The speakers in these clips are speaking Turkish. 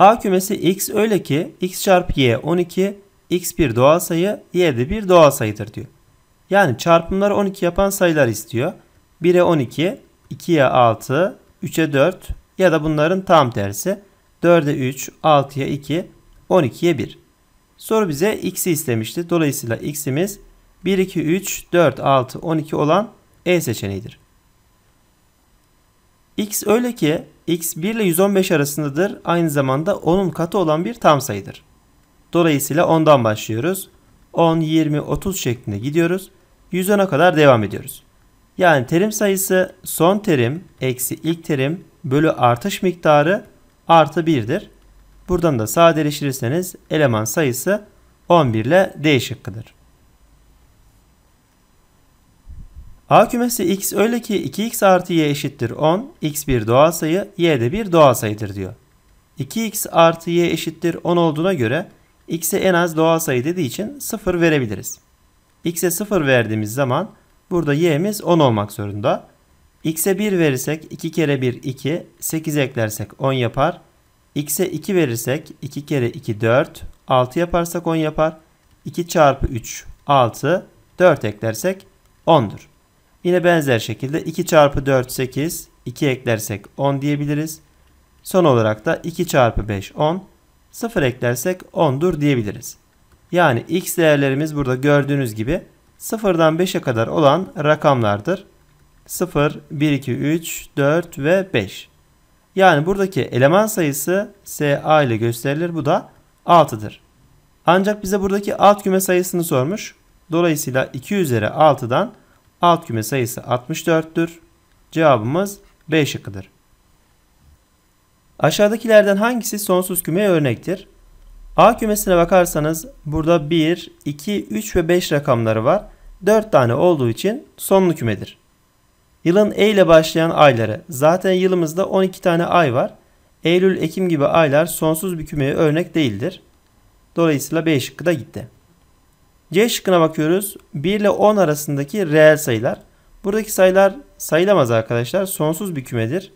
A kümesi x öyle ki x çarpı y 12, x bir doğal sayı, y de bir doğal sayıdır diyor. Yani çarpımları 12 yapan sayılar istiyor. 1'e 12, 2'ye 6, 3'e 4 ya da bunların tam tersi. 4'e 3, 6'ya 2, 12'ye 1. Soru bize x'i istemişti. Dolayısıyla x'imiz 1, 2, 3, 4, 6, 12 olan E seçeneğidir. X öyle ki x 1 ile 115 arasındadır. Aynı zamanda 10'un katı olan bir tam sayıdır. Dolayısıyla 10'dan başlıyoruz. 10, 20, 30 şeklinde gidiyoruz. 110'a kadar devam ediyoruz. Yani terim sayısı son terim eksi ilk terim bölü artış miktarı artı 1'dir. Buradan da sadeleştirirseniz eleman sayısı 11 ile D şıkkıdır. A kümesi x öyle ki 2x artı y eşittir 10, x bir doğal sayı, y de bir doğal sayıdır diyor. 2x artı y eşittir 10 olduğuna göre x'e en az doğal sayı dediği için 0 verebiliriz. x'e 0 verdiğimiz zaman burada y'miz 10 olmak zorunda. x'e 1 verirsek 2 kere 1 2, 8 eklersek 10 yapar. x'e 2 verirsek 2 kere 2 4, 6 yaparsak 10 yapar. 2 çarpı 3 6, 4 eklersek 10'dur. Yine benzer şekilde 2 çarpı 4 8, 2 eklersek 10 diyebiliriz. Son olarak da 2 çarpı 5 10, 0 eklersek 10'dur diyebiliriz. Yani x değerlerimiz burada gördüğünüz gibi 0'dan 5'e kadar olan rakamlardır. 0, 1, 2, 3, 4 ve 5. Yani buradaki eleman sayısı SA ile gösterilir. Bu da 6'dır. Ancak bize buradaki alt küme sayısını sormuş. Dolayısıyla 2 üzeri 6'dan Alt küme sayısı 64'tür. Cevabımız B şıkkıdır. Aşağıdakilerden hangisi sonsuz kümeye örnektir? A kümesine bakarsanız burada 1, 2, 3 ve 5 rakamları var. 4 tane olduğu için sonlu kümedir. Yılın E ile başlayan ayları. Zaten yılımızda 12 tane ay var. Eylül, Ekim gibi aylar sonsuz bir kümeye örnek değildir. Dolayısıyla B şıkkı da gitti. C şıkkına bakıyoruz. 1 ile 10 arasındaki reel sayılar. Buradaki sayılar sayılamaz arkadaşlar. Sonsuz bir kümedir.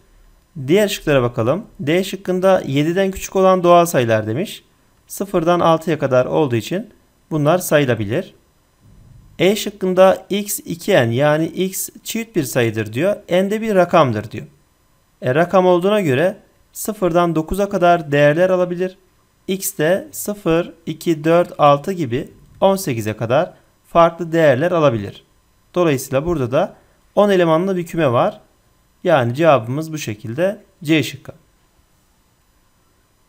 Diğer şıklara bakalım. D şıkkında 7'den küçük olan doğal sayılar demiş. 0'dan 6'ya kadar olduğu için bunlar sayılabilir. E şıkkında x 2n yani x çift bir sayıdır diyor. n de bir rakamdır diyor. E, rakam olduğuna göre 0'dan 9'a kadar değerler alabilir. x de 0, 2, 4, 6 gibi 18'e kadar farklı değerler alabilir. Dolayısıyla burada da 10 elemanlı bir küme var. Yani cevabımız bu şekilde C şıkkı.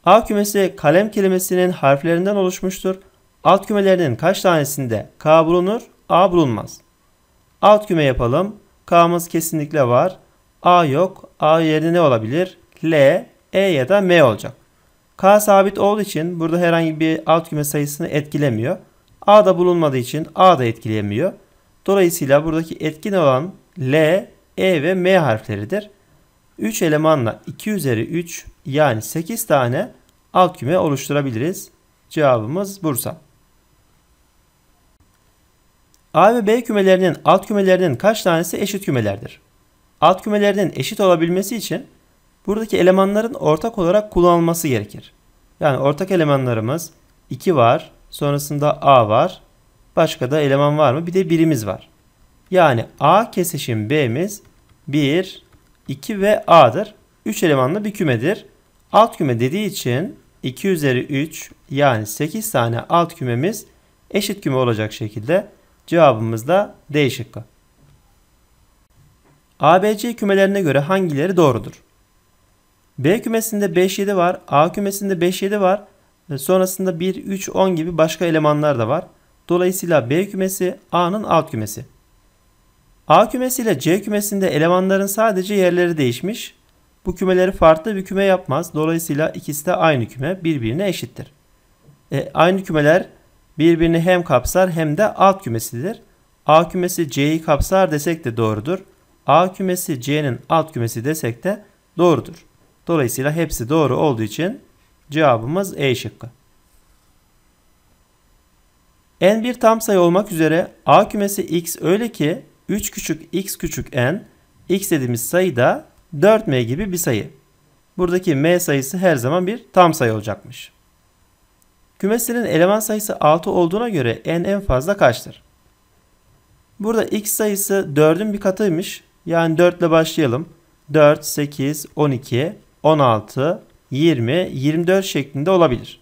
A kümesi kalem kelimesinin harflerinden oluşmuştur. Alt kümelerinin kaç tanesinde K bulunur, A bulunmaz. Alt küme yapalım. K'mız kesinlikle var. A yok. A yerine ne olabilir? L, E ya da M olacak. K sabit olduğu için burada herhangi bir alt küme sayısını etkilemiyor. A'da bulunmadığı için A da etkileyemiyor. Dolayısıyla buradaki etkin olan L, E ve M harfleridir. 3 elemanla 2 üzeri 3 yani 8 tane alt küme oluşturabiliriz. Cevabımız Bursa. A ve B kümelerinin alt kümelerinin kaç tanesi eşit kümelerdir? Alt kümelerinin eşit olabilmesi için buradaki elemanların ortak olarak kullanılması gerekir. Yani ortak elemanlarımız 2 var, Sonrasında A var. Başka da eleman var mı? Bir de birimiz var. Yani A kesişim B'miz 1, 2 ve A'dır. 3 elemanlı bir kümedir. Alt küme dediği için 2 üzeri 3 yani 8 tane alt kümemiz eşit küme olacak şekilde cevabımız da D şıkkı. ABC kümelerine göre hangileri doğrudur? B kümesinde 5 7 var, A kümesinde 5 7 var e, sonrasında 1, 3, 10 gibi başka elemanlar da var. Dolayısıyla B kümesi A'nın alt kümesi. A kümesi ile C kümesinde elemanların sadece yerleri değişmiş. Bu kümeleri farklı bir küme yapmaz. Dolayısıyla ikisi de aynı küme birbirine eşittir. E, aynı kümeler birbirini hem kapsar hem de alt kümesidir. A kümesi C'yi kapsar desek de doğrudur. A kümesi C'nin alt kümesi desek de doğrudur. Dolayısıyla hepsi doğru olduğu için Cevabımız E şıkkı. N bir tam sayı olmak üzere A kümesi X öyle ki 3 küçük X küçük N X dediğimiz sayı da 4M gibi bir sayı. Buradaki M sayısı her zaman bir tam sayı olacakmış. Kümesinin eleman sayısı 6 olduğuna göre N en fazla kaçtır? Burada X sayısı 4'ün bir katıymış. Yani 4 ile başlayalım. 4, 8, 12, 16, 20, 24 şeklinde olabilir.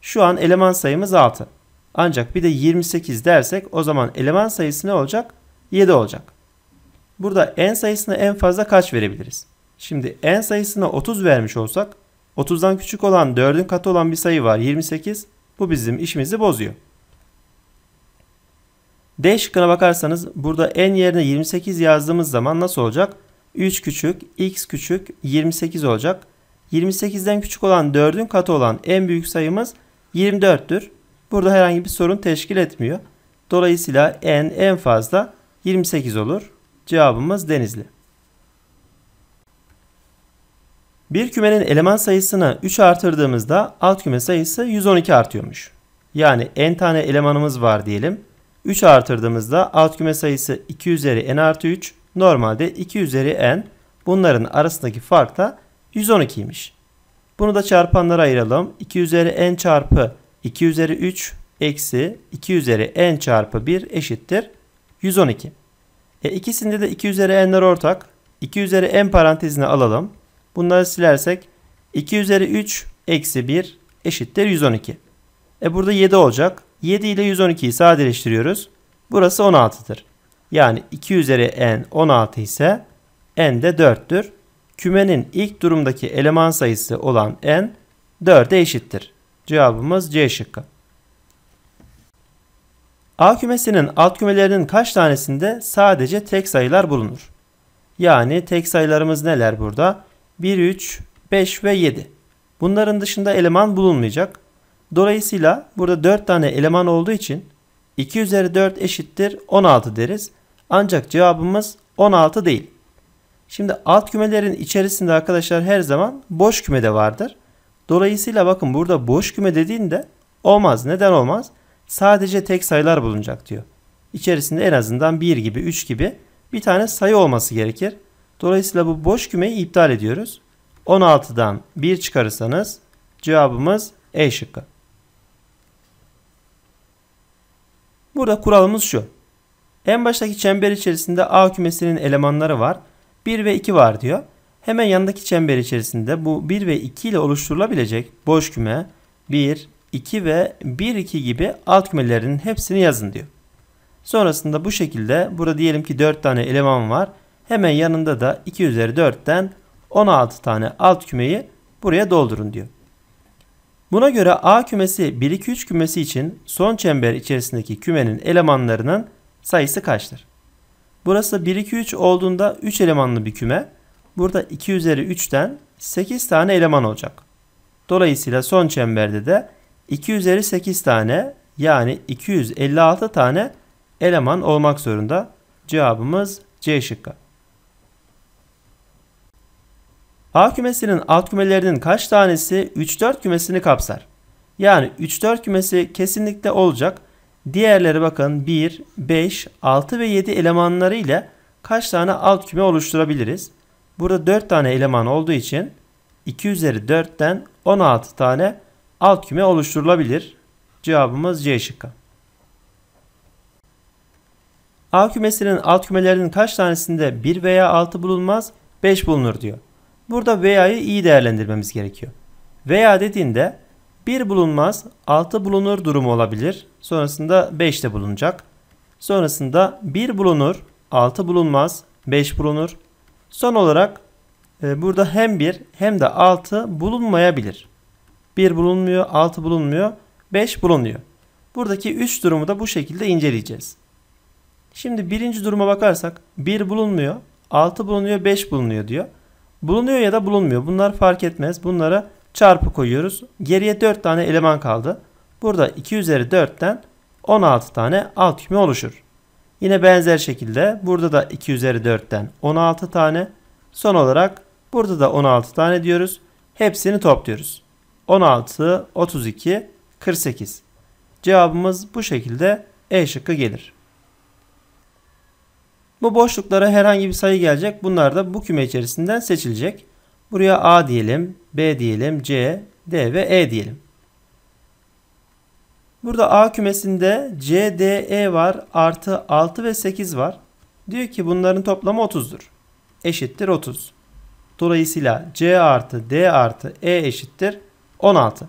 Şu an eleman sayımız 6. Ancak bir de 28 dersek o zaman eleman sayısı ne olacak? 7 olacak. Burada n sayısına en fazla kaç verebiliriz? Şimdi n sayısına 30 vermiş olsak 30'dan küçük olan 4'ün katı olan bir sayı var 28. Bu bizim işimizi bozuyor. D şıkkına bakarsanız burada n yerine 28 yazdığımız zaman nasıl olacak? 3 küçük, x küçük, 28 olacak. 28'den küçük olan 4'ün katı olan en büyük sayımız 24'tür. Burada herhangi bir sorun teşkil etmiyor. Dolayısıyla n en fazla 28 olur. Cevabımız Denizli. Bir kümenin eleman sayısını 3 artırdığımızda alt küme sayısı 112 artıyormuş. Yani n tane elemanımız var diyelim. 3 artırdığımızda alt küme sayısı 2 üzeri n artı 3. Normalde 2 üzeri n. Bunların arasındaki fark da 112'ymiş. Bunu da çarpanlara ayıralım. 2 üzeri n çarpı 2 üzeri 3 eksi 2 üzeri n çarpı 1 eşittir 112. E ikisinde de 2 üzeri n'ler ortak. 2 üzeri n parantezine alalım. Bunları silersek 2 üzeri 3 eksi 1 eşittir 112. E burada 7 olacak. 7 ile 112'yi sadeleştiriyoruz. Burası 16'dır. Yani 2 üzeri n 16 ise n de 4'tür kümenin ilk durumdaki eleman sayısı olan n 4'e eşittir. Cevabımız C şıkkı. A kümesinin alt kümelerinin kaç tanesinde sadece tek sayılar bulunur? Yani tek sayılarımız neler burada? 1, 3, 5 ve 7. Bunların dışında eleman bulunmayacak. Dolayısıyla burada 4 tane eleman olduğu için 2 üzeri 4 eşittir 16 deriz. Ancak cevabımız 16 değil. Şimdi alt kümelerin içerisinde arkadaşlar her zaman boş küme de vardır. Dolayısıyla bakın burada boş küme dediğinde olmaz. Neden olmaz? Sadece tek sayılar bulunacak diyor. İçerisinde en azından 1 gibi 3 gibi bir tane sayı olması gerekir. Dolayısıyla bu boş kümeyi iptal ediyoruz. 16'dan 1 çıkarırsanız cevabımız E şıkkı. Burada kuralımız şu. En baştaki çember içerisinde A kümesinin elemanları var. 1 ve 2 var diyor. Hemen yanındaki çember içerisinde bu 1 ve 2 ile oluşturulabilecek boş küme 1, 2 ve 1, 2 gibi alt kümelerinin hepsini yazın diyor. Sonrasında bu şekilde burada diyelim ki 4 tane eleman var. Hemen yanında da 2 üzeri 4'ten 16 tane alt kümeyi buraya doldurun diyor. Buna göre A kümesi 1, 2, 3 kümesi için son çember içerisindeki kümenin elemanlarının sayısı kaçtır? Burası 1, 2, 3 olduğunda 3 elemanlı bir küme. Burada 2 üzeri 3'ten 8 tane eleman olacak. Dolayısıyla son çemberde de 2 üzeri 8 tane yani 256 tane eleman olmak zorunda. Cevabımız C şıkkı. A kümesinin alt kümelerinin kaç tanesi 3-4 kümesini kapsar? Yani 3-4 kümesi kesinlikle olacak. Diğerleri bakın 1, 5, 6 ve 7 elemanları ile kaç tane alt küme oluşturabiliriz? Burada 4 tane eleman olduğu için 2 üzeri 4'ten 16 tane alt küme oluşturulabilir. Cevabımız C şıkkı. A kümesinin alt kümelerinin kaç tanesinde 1 veya 6 bulunmaz 5 bulunur diyor. Burada veya'yı iyi değerlendirmemiz gerekiyor. Veya dediğinde 1 bulunmaz 6 bulunur durumu olabilir. Sonrasında 5 de bulunacak. Sonrasında 1 bulunur. 6 bulunmaz. 5 bulunur. Son olarak e, burada hem 1 hem de 6 bulunmayabilir. 1 bulunmuyor. 6 bulunmuyor. 5 bulunuyor. Buradaki 3 durumu da bu şekilde inceleyeceğiz. Şimdi birinci duruma bakarsak 1 bulunmuyor. 6 bulunuyor. 5 bulunuyor diyor. Bulunuyor ya da bulunmuyor. Bunlar fark etmez. Bunlara çarpı koyuyoruz. Geriye 4 tane eleman kaldı. Burada 2 üzeri 4'ten 16 tane alt küme oluşur. Yine benzer şekilde burada da 2 üzeri 4'ten 16 tane. Son olarak burada da 16 tane diyoruz. Hepsini topluyoruz. 16, 32, 48. Cevabımız bu şekilde E şıkkı gelir. Bu boşluklara herhangi bir sayı gelecek. Bunlar da bu küme içerisinden seçilecek. Buraya A diyelim, B diyelim, C, D ve E diyelim. Burada A kümesinde C, D, E var. Artı 6 ve 8 var. Diyor ki bunların toplamı 30'dur. Eşittir 30. Dolayısıyla C artı D artı E eşittir 16.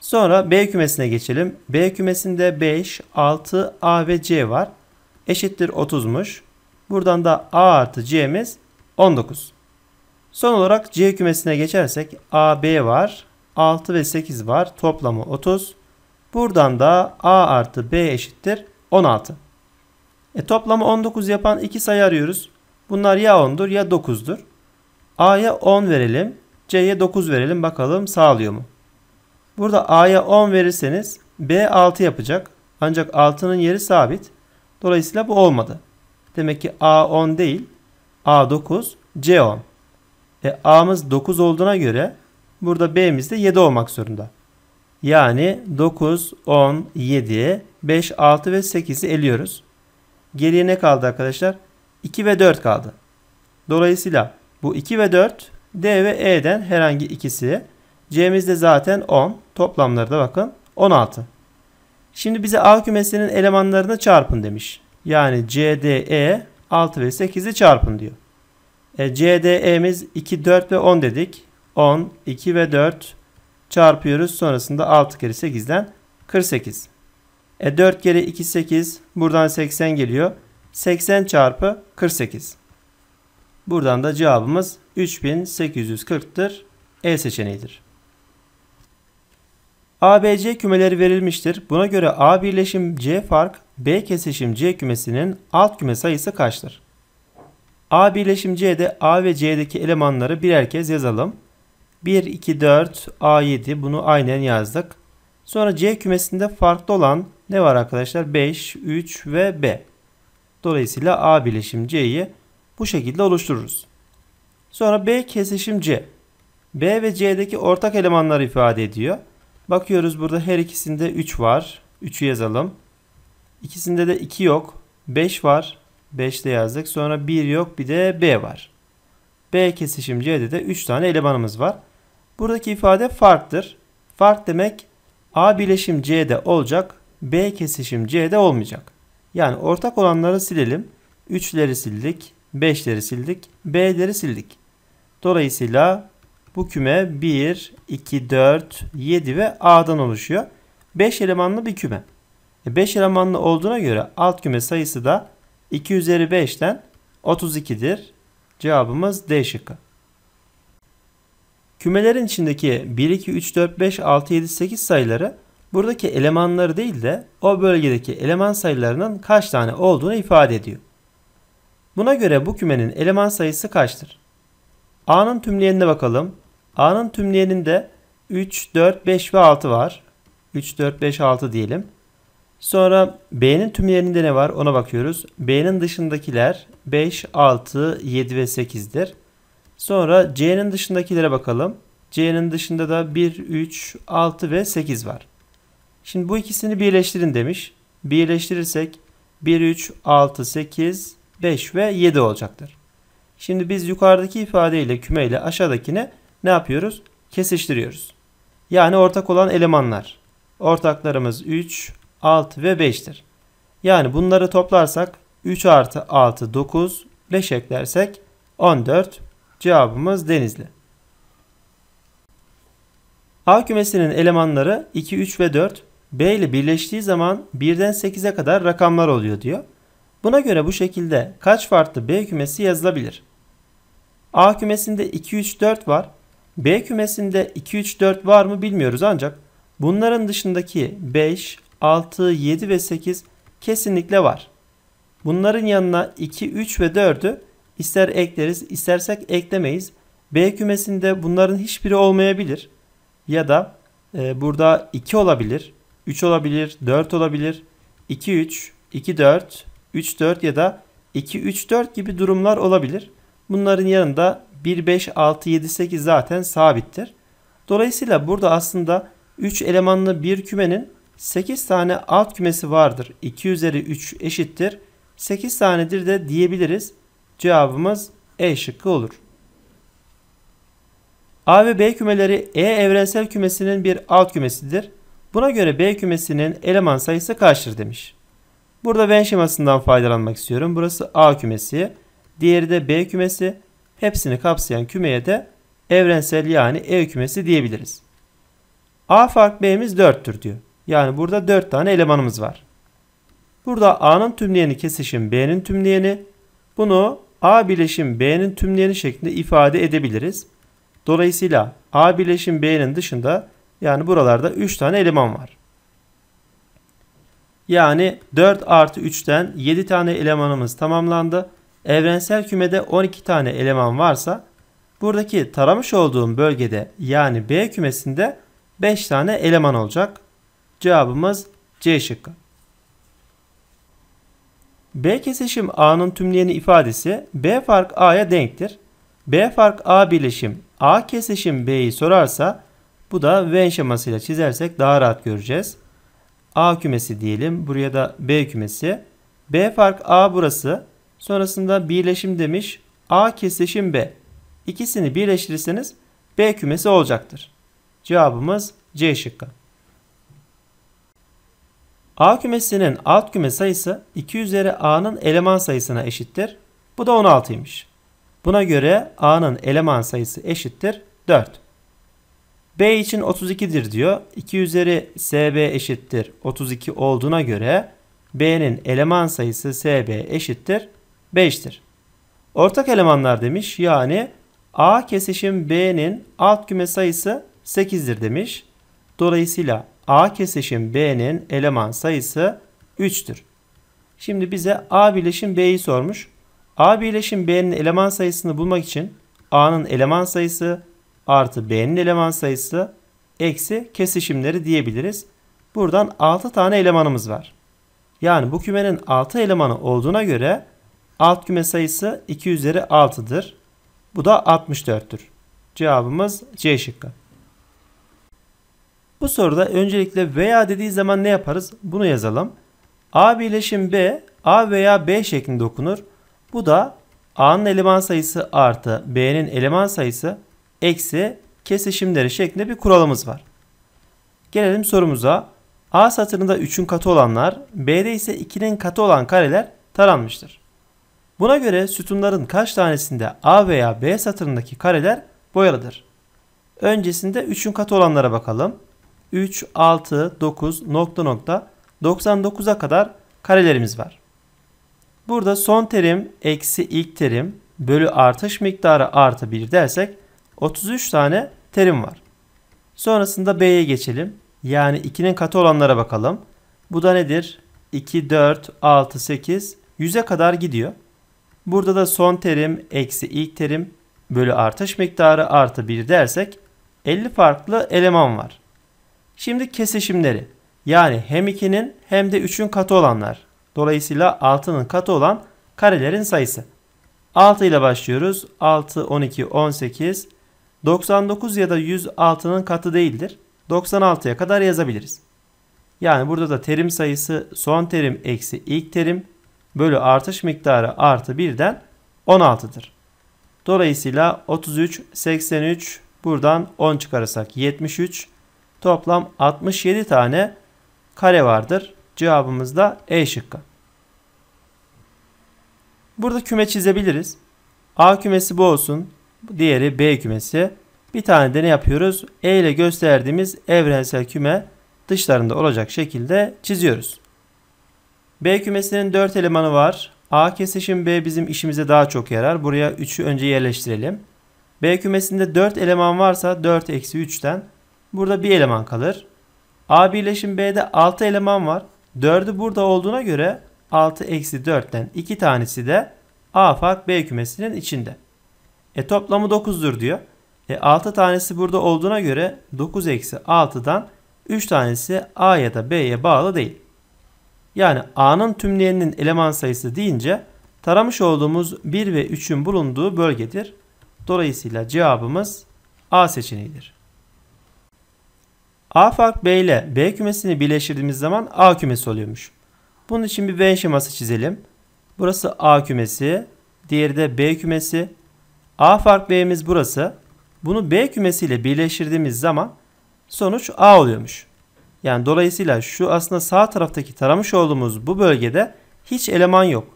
Sonra B kümesine geçelim. B kümesinde 5, 6, A ve C var. Eşittir 30'muş. Buradan da A artı C'miz 19. Son olarak C kümesine geçersek A, B var. 6 ve 8 var. Toplamı 30. Buradan da a artı b eşittir 16. E toplamı 19 yapan iki sayı arıyoruz. Bunlar ya 10'dur ya 9'dur. A'ya 10 verelim. C'ye 9 verelim. Bakalım sağlıyor mu? Burada A'ya 10 verirseniz B 6 yapacak. Ancak 6'nın yeri sabit. Dolayısıyla bu olmadı. Demek ki A 10 değil. A 9, C 10. E A'mız 9 olduğuna göre burada B'miz de 7 olmak zorunda. Yani 9, 10, 7, 5, 6 ve 8'i eliyoruz. Geriye ne kaldı arkadaşlar? 2 ve 4 kaldı. Dolayısıyla bu 2 ve 4 D ve E'den herhangi ikisi. C'mizde zaten 10. Toplamları da bakın 16. Şimdi bize A kümesinin elemanlarını çarpın demiş. Yani C, D, E, 6 ve 8'i çarpın diyor. E, E'miz 2, 4 ve 10 dedik. 10, 2 ve 4, çarpıyoruz. Sonrasında 6 kere 8'den 48. E 4 kere 2 8 buradan 80 geliyor. 80 çarpı 48. Buradan da cevabımız 3840'tır. E seçeneğidir. ABC kümeleri verilmiştir. Buna göre A birleşim C fark B kesişim C kümesinin alt küme sayısı kaçtır? A birleşim C'de A ve C'deki elemanları birer kez yazalım. 1, 2, 4, A7 bunu aynen yazdık. Sonra C kümesinde farklı olan ne var arkadaşlar? 5, 3 ve B. Dolayısıyla A bileşim C'yi bu şekilde oluştururuz. Sonra B kesişim C. B ve C'deki ortak elemanları ifade ediyor. Bakıyoruz burada her ikisinde 3 var. 3'ü yazalım. İkisinde de 2 yok. 5 var. 5 de yazdık. Sonra 1 yok. Bir de B var. B kesişim C'de de 3 tane elemanımız var. Buradaki ifade farktır. Fark demek A bileşim C'de olacak, B kesişim C'de olmayacak. Yani ortak olanları silelim. 3'leri sildik, 5'leri sildik, B'leri sildik. Dolayısıyla bu küme 1, 2, 4, 7 ve A'dan oluşuyor. 5 elemanlı bir küme. 5 e, elemanlı olduğuna göre alt küme sayısı da 2 üzeri 5'ten 32'dir. Cevabımız D şıkkı. Kümelerin içindeki 1, 2, 3, 4, 5, 6, 7, 8 sayıları buradaki elemanları değil de o bölgedeki eleman sayılarının kaç tane olduğunu ifade ediyor. Buna göre bu kümenin eleman sayısı kaçtır? A'nın tümleyenine bakalım. A'nın tümleyeninde 3, 4, 5 ve 6 var. 3, 4, 5, 6 diyelim. Sonra B'nin tümleyeninde ne var ona bakıyoruz. B'nin dışındakiler 5, 6, 7 ve 8'dir. Sonra C'nin dışındakilere bakalım. C'nin dışında da 1, 3, 6 ve 8 var. Şimdi bu ikisini birleştirin demiş. Birleştirirsek 1, 3, 6, 8, 5 ve 7 olacaktır. Şimdi biz yukarıdaki ifadeyle kümeyle aşağıdakini ne yapıyoruz? Kesiştiriyoruz. Yani ortak olan elemanlar. Ortaklarımız 3, 6 ve 5'tir. Yani bunları toplarsak 3 artı 6 9, 5 eklersek 14 Cevabımız Denizli. A kümesinin elemanları 2, 3 ve 4 B ile birleştiği zaman 1'den 8'e kadar rakamlar oluyor diyor. Buna göre bu şekilde kaç farklı B kümesi yazılabilir? A kümesinde 2, 3, 4 var. B kümesinde 2, 3, 4 var mı bilmiyoruz ancak bunların dışındaki 5, 6, 7 ve 8 kesinlikle var. Bunların yanına 2, 3 ve 4'ü İster ekleriz, istersek eklemeyiz. B kümesinde bunların hiçbiri olmayabilir. Ya da e, burada 2 olabilir, 3 olabilir, 4 olabilir, 2 3, 2 4, 3 4 ya da 2 3 4 gibi durumlar olabilir. Bunların yanında 1 5 6 7 8 zaten sabittir. Dolayısıyla burada aslında 3 elemanlı bir kümenin 8 tane alt kümesi vardır. 2 üzeri 3 eşittir. 8 tanedir de diyebiliriz. Cevabımız E şıkkı olur. A ve B kümeleri E evrensel kümesinin bir alt kümesidir. Buna göre B kümesinin eleman sayısı kaçtır demiş. Burada ben şemasından faydalanmak istiyorum. Burası A kümesi, diğeri de B kümesi. Hepsini kapsayan kümeye de evrensel yani E kümesi diyebiliriz. A fark B'miz 4'tür diyor. Yani burada 4 tane elemanımız var. Burada A'nın tümleyeni kesişim B'nin tümleyeni. Bunu A bileşim B'nin tümleyeni şeklinde ifade edebiliriz. Dolayısıyla A bileşim B'nin dışında yani buralarda 3 tane eleman var. Yani 4 artı 3'ten 7 tane elemanımız tamamlandı. Evrensel kümede 12 tane eleman varsa buradaki taramış olduğum bölgede yani B kümesinde 5 tane eleman olacak. Cevabımız C şıkkı. B kesişim A'nın tümleyeni ifadesi B fark A'ya denktir. B fark A birleşim A kesişim B'yi sorarsa bu da Venn şemasıyla çizersek daha rahat göreceğiz. A kümesi diyelim. Buraya da B kümesi. B fark A burası. Sonrasında birleşim demiş. A kesişim B. İkisini birleştirirseniz B kümesi olacaktır. Cevabımız C şıkkı. A kümesinin alt küme sayısı 2 üzeri A'nın eleman sayısına eşittir. Bu da 16'ymış. Buna göre A'nın eleman sayısı eşittir 4. B için 32'dir diyor. 2 üzeri SB eşittir 32 olduğuna göre B'nin eleman sayısı SB eşittir 5'tir. Ortak elemanlar demiş. Yani A kesişim B'nin alt küme sayısı 8'dir demiş. Dolayısıyla A kesişim B'nin eleman sayısı 3'tür. Şimdi bize A birleşim B'yi sormuş. A birleşim B'nin eleman sayısını bulmak için A'nın eleman sayısı artı B'nin eleman sayısı eksi kesişimleri diyebiliriz. Buradan 6 tane elemanımız var. Yani bu kümenin 6 elemanı olduğuna göre alt küme sayısı 2 üzeri 6'dır. Bu da 64'tür. Cevabımız C şıkkı. Bu soruda öncelikle veya dediği zaman ne yaparız? Bunu yazalım. A birleşim B, A veya B şeklinde okunur. Bu da A'nın eleman sayısı artı B'nin eleman sayısı eksi kesişimleri şeklinde bir kuralımız var. Gelelim sorumuza. A satırında 3'ün katı olanlar, B'de ise 2'nin katı olan kareler taranmıştır. Buna göre sütunların kaç tanesinde A veya B satırındaki kareler boyalıdır? Öncesinde 3'ün katı olanlara bakalım. 3, 6, 9, nokta nokta 99'a kadar karelerimiz var. Burada son terim eksi ilk terim bölü artış miktarı artı 1 dersek 33 tane terim var. Sonrasında B'ye geçelim. Yani 2'nin katı olanlara bakalım. Bu da nedir? 2, 4, 6, 8, 100'e kadar gidiyor. Burada da son terim eksi ilk terim bölü artış miktarı artı 1 dersek 50 farklı eleman var. Şimdi kesişimleri. Yani hem 2'nin hem de 3'ün katı olanlar. Dolayısıyla 6'nın katı olan karelerin sayısı. 6 ile başlıyoruz. 6, 12, 18. 99 ya da 106'nın katı değildir. 96'ya kadar yazabiliriz. Yani burada da terim sayısı son terim eksi ilk terim bölü artış miktarı artı 1'den 16'dır. Dolayısıyla 33, 83 buradan 10 çıkarırsak 73, toplam 67 tane kare vardır. Cevabımız da E şıkkı. Burada küme çizebiliriz. A kümesi bu olsun. Diğeri B kümesi. Bir tane de ne yapıyoruz? E ile gösterdiğimiz evrensel küme dışlarında olacak şekilde çiziyoruz. B kümesinin 4 elemanı var. A kesişim B bizim işimize daha çok yarar. Buraya 3'ü önce yerleştirelim. B kümesinde 4 eleman varsa 4 eksi 3'ten Burada bir eleman kalır. A birleşim B'de 6 eleman var. 4'ü burada olduğuna göre 6 eksi 4'ten 2 tanesi de A fark B kümesinin içinde. E toplamı 9'dur diyor. E 6 tanesi burada olduğuna göre 9 eksi 6'dan 3 tanesi A ya da B'ye bağlı değil. Yani A'nın tümleyeninin eleman sayısı deyince taramış olduğumuz 1 ve 3'ün bulunduğu bölgedir. Dolayısıyla cevabımız A seçeneğidir. A fark B ile B kümesini birleştirdiğimiz zaman A kümesi oluyormuş. Bunun için bir V şeması çizelim. Burası A kümesi. Diğeri de B kümesi. A fark B'miz burası. Bunu B kümesiyle birleştirdiğimiz zaman sonuç A oluyormuş. Yani dolayısıyla şu aslında sağ taraftaki taramış olduğumuz bu bölgede hiç eleman yok.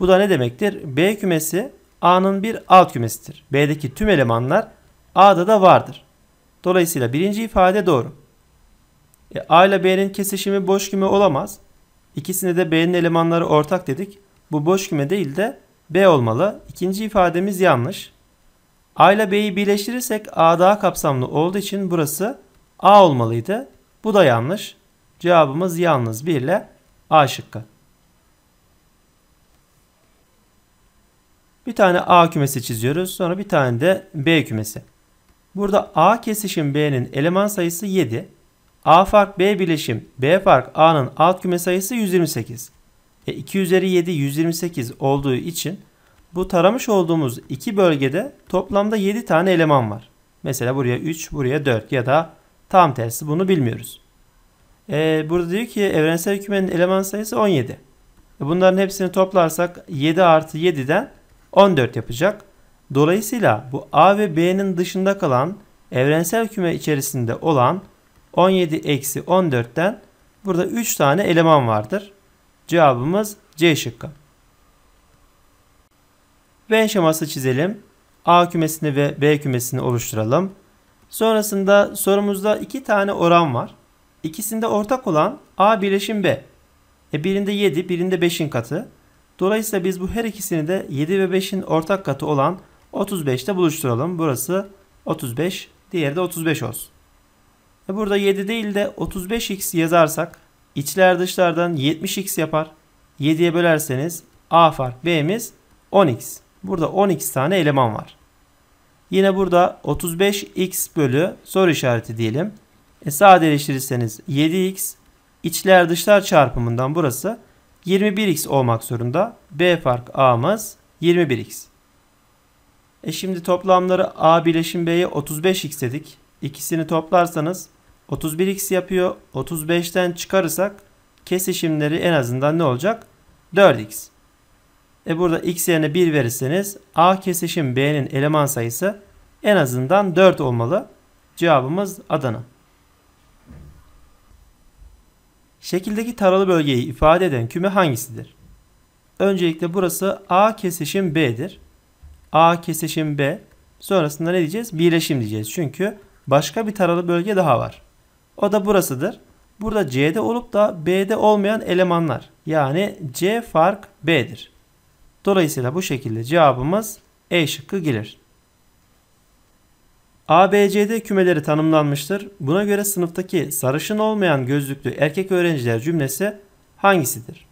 Bu da ne demektir? B kümesi A'nın bir alt kümesidir. B'deki tüm elemanlar A'da da vardır. Dolayısıyla birinci ifade doğru. E, A ile B'nin kesişimi boş küme olamaz. İkisine de B'nin elemanları ortak dedik. Bu boş küme değil de B olmalı. İkinci ifademiz yanlış. A ile B'yi birleştirirsek A daha kapsamlı olduğu için burası A olmalıydı. Bu da yanlış. Cevabımız yalnız 1 ile A şıkkı. Bir tane A kümesi çiziyoruz. Sonra bir tane de B kümesi. Burada A kesişim B'nin eleman sayısı 7. A fark B bileşim B fark A'nın alt küme sayısı 128. E 2 üzeri 7 128 olduğu için bu taramış olduğumuz iki bölgede toplamda 7 tane eleman var. Mesela buraya 3, buraya 4 ya da tam tersi bunu bilmiyoruz. E, burada diyor ki evrensel kümenin eleman sayısı 17. E, bunların hepsini toplarsak 7 artı 7'den 14 yapacak. Dolayısıyla bu A ve B'nin dışında kalan evrensel küme içerisinde olan 17 eksi 14'ten burada 3 tane eleman vardır. Cevabımız C şıkkı. Venn şeması çizelim. A kümesini ve B kümesini oluşturalım. Sonrasında sorumuzda iki tane oran var. İkisinde ortak olan A birleşim B. E birinde 7, birinde 5'in katı. Dolayısıyla biz bu her ikisini de 7 ve 5'in ortak katı olan 35'te buluşturalım. Burası 35, diğeri de 35 olsun. E burada 7 değil de 35x yazarsak içler dışlardan 70x yapar. 7'ye bölerseniz a fark b'miz 10x. Burada 10x tane eleman var. Yine burada 35x bölü soru işareti diyelim. E sadeleştirirseniz 7x içler dışlar çarpımından burası 21x olmak zorunda. B fark a'mız 21x. E şimdi toplamları a bileşim b'ye 35x dedik. İkisini toplarsanız 31x yapıyor. 35'ten çıkarırsak kesişimleri en azından ne olacak? 4x. E burada x yerine 1 verirseniz a kesişim b'nin eleman sayısı en azından 4 olmalı. Cevabımız Adana. Şekildeki taralı bölgeyi ifade eden küme hangisidir? Öncelikle burası A kesişim B'dir. A kesişim B. Sonrasında ne diyeceğiz? Birleşim diyeceğiz. Çünkü başka bir taralı bölge daha var. O da burasıdır. Burada C'de olup da B'de olmayan elemanlar. Yani C fark B'dir. Dolayısıyla bu şekilde cevabımız E şıkkı gelir. ABCD kümeleri tanımlanmıştır. Buna göre sınıftaki sarışın olmayan gözlüklü erkek öğrenciler cümlesi hangisidir?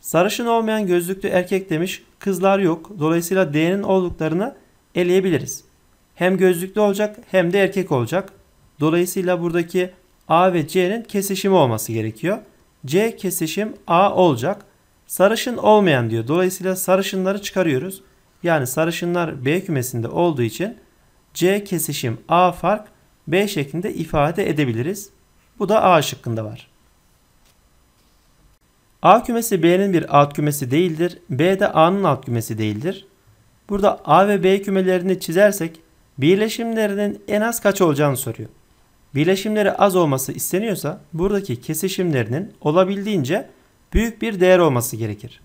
Sarışın olmayan gözlüklü erkek demiş, kızlar yok. Dolayısıyla D'nin olduklarını eleyebiliriz. Hem gözlüklü olacak hem de erkek olacak. Dolayısıyla buradaki A ve C'nin kesişimi olması gerekiyor. C kesişim A olacak. Sarışın olmayan diyor. Dolayısıyla sarışınları çıkarıyoruz. Yani sarışınlar B kümesinde olduğu için C kesişim A fark B şeklinde ifade edebiliriz. Bu da A şıkkında var. A kümesi B'nin bir alt kümesi değildir. B de A'nın alt kümesi değildir. Burada A ve B kümelerini çizersek birleşimlerinin en az kaç olacağını soruyor bileşimleri az olması isteniyorsa buradaki kesişimlerinin olabildiğince büyük bir değer olması gerekir.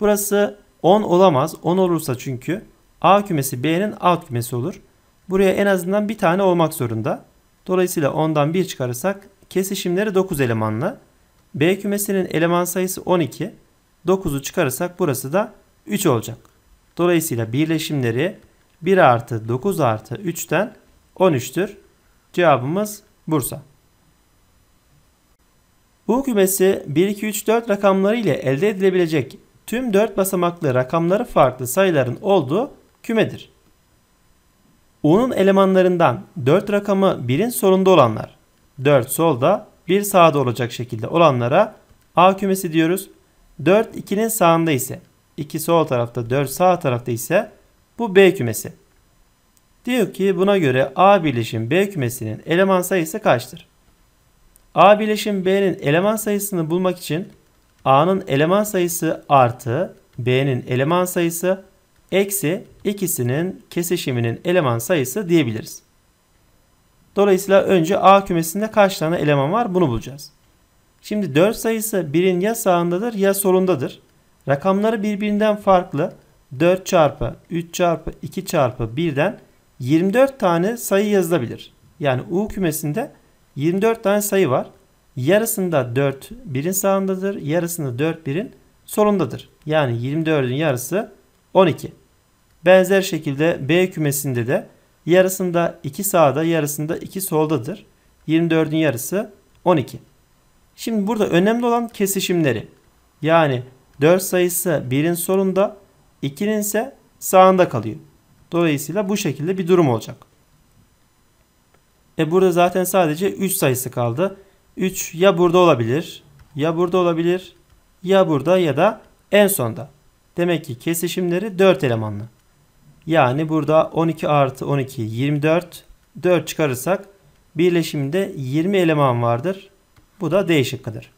Burası 10 olamaz. 10 olursa çünkü A kümesi B'nin alt kümesi olur. Buraya en azından bir tane olmak zorunda. Dolayısıyla 10'dan 1 çıkarırsak kesişimleri 9 elemanlı. B kümesinin eleman sayısı 12. 9'u çıkarırsak burası da 3 olacak. Dolayısıyla birleşimleri 1 artı 9 artı 3'ten 13'tür. Cevabımız Bursa. Bu kümesi 1, 2, 3, 4 rakamları ile elde edilebilecek tüm 4 basamaklı rakamları farklı sayıların olduğu kümedir. U'nun elemanlarından 4 rakamı 1'in solunda olanlar, 4 solda, 1 sağda olacak şekilde olanlara A kümesi diyoruz. 4 2'nin sağında ise, 2 sol tarafta, 4 sağ tarafta ise bu B kümesi. Diyor ki buna göre A birleşim B kümesinin eleman sayısı kaçtır? A birleşim B'nin eleman sayısını bulmak için A'nın eleman sayısı artı B'nin eleman sayısı eksi ikisinin kesişiminin eleman sayısı diyebiliriz. Dolayısıyla önce A kümesinde kaç tane eleman var bunu bulacağız. Şimdi 4 sayısı 1'in ya sağındadır ya solundadır. Rakamları birbirinden farklı. 4 çarpı 3 çarpı 2 çarpı 1'den 24 tane sayı yazılabilir. Yani U kümesinde 24 tane sayı var. Yarısında 4 birin sağındadır. Yarısında 4 birin solundadır. Yani 24'ün yarısı 12. Benzer şekilde B kümesinde de yarısında 2 sağda yarısında 2 soldadır. 24'ün yarısı 12. Şimdi burada önemli olan kesişimleri. Yani 4 sayısı 1'in solunda 2'nin ise sağında kalıyor. Dolayısıyla bu şekilde bir durum olacak. E burada zaten sadece 3 sayısı kaldı. 3 ya burada olabilir, ya burada olabilir, ya burada ya da en sonda. Demek ki kesişimleri 4 elemanlı. Yani burada 12 artı 12 24. 4 çıkarırsak birleşimde 20 eleman vardır. Bu da D şıkkıdır.